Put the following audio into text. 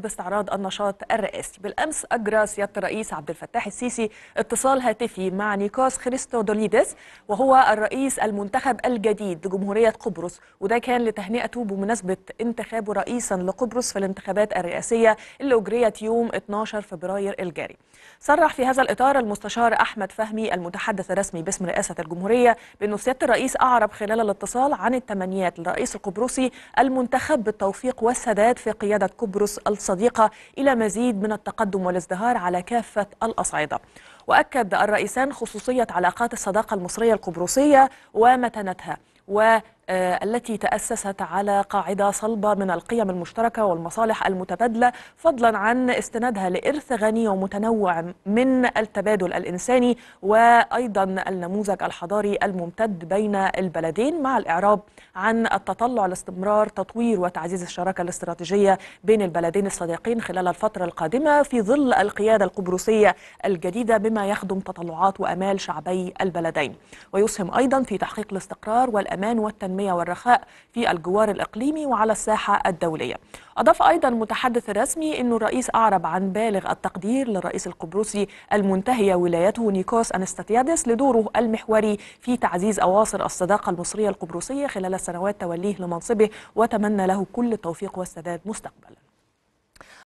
باستعراض النشاط الرئاسي بالأمس أجرى سيادة الرئيس عبد الفتاح السيسي اتصال هاتفي مع نيكوس خريستودوليدس وهو الرئيس المنتخب الجديد لجمهورية قبرص وده كان لتهنئته بمناسبة انتخابه رئيسا لقبرص في الانتخابات الرئاسية اللي أجريت يوم 12 فبراير الجاري صرح في هذا الإطار المستشار أحمد فهمي المتحدث الرسمي باسم رئاسة الجمهورية بأنه سيادة الرئيس أعرب خلال الاتصال عن التمنيات للرئيس القبرصي المنتخب بالتوفيق والسداد في قيادة قبرص الص صديقة إلى مزيد من التقدم والازدهار على كافة الأصعدة وأكد الرئيسان خصوصية علاقات الصداقة المصرية القبرصية ومتانتها والتي آه، تأسست على قاعدة صلبة من القيم المشتركة والمصالح المتبادلة فضلا عن استنادها لإرث غني ومتنوع من التبادل الإنساني وأيضا النموذج الحضاري الممتد بين البلدين مع الإعراب عن التطلع لاستمرار تطوير وتعزيز الشراكة الاستراتيجية بين البلدين الصديقين خلال الفترة القادمة في ظل القيادة القبرصية الجديدة بما يخدم تطلعات وأمال شعبي البلدين ويسهم أيضا في تحقيق الاستقرار والأمان والتنمية والرخاء في الجوار الإقليمي وعلى الساحة الدولية أضاف أيضا المتحدث الرسمي أن الرئيس أعرب عن بالغ التقدير للرئيس القبرصي المنتهية ولايته نيكوس أنستاتيادس لدوره المحوري في تعزيز أواصر الصداقة المصرية القبرصية خلال سنوات توليه لمنصبه وتمنى له كل التوفيق والسداد مستقبلا